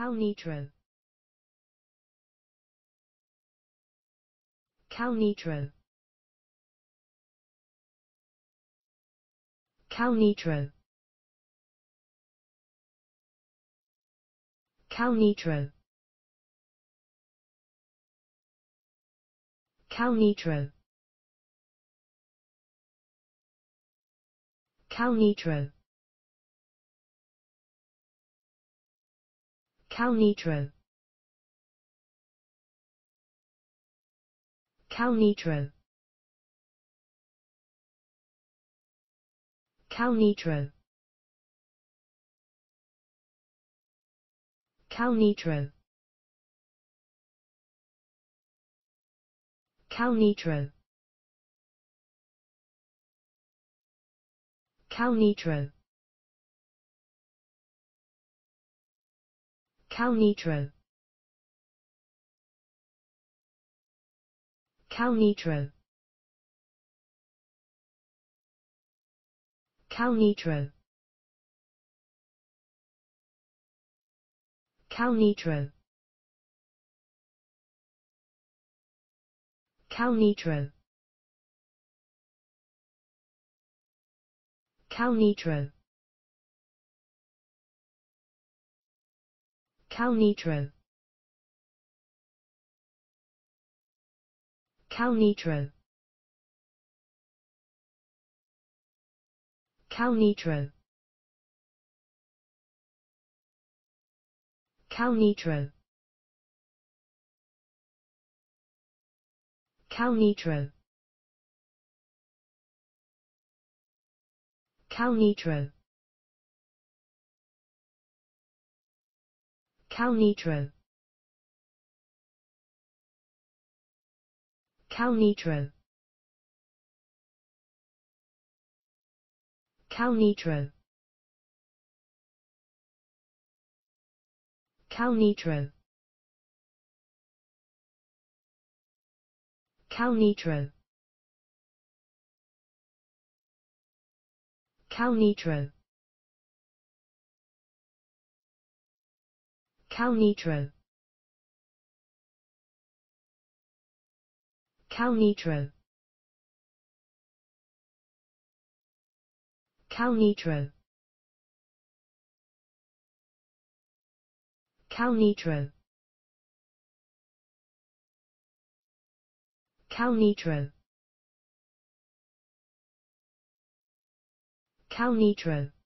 Calnitro Calnitro Calnitro Calnitro Calnitro Calnitro Calnitro. Calnitro. Calnitro. Calnitro. Calnitro. Calnitro. Calnitro Calnitro Calnitro Calnitro Calnitro Calnitro Calnitro. Calnitro. Calnitro. Calnitro. Calnitro. Calnitro. Calnitro Calnitro Calnitro Calnitro Calnitro Calnitro Calnitro. Calnitro. Calnitro. Calnitro. Calnitro. Calnitro.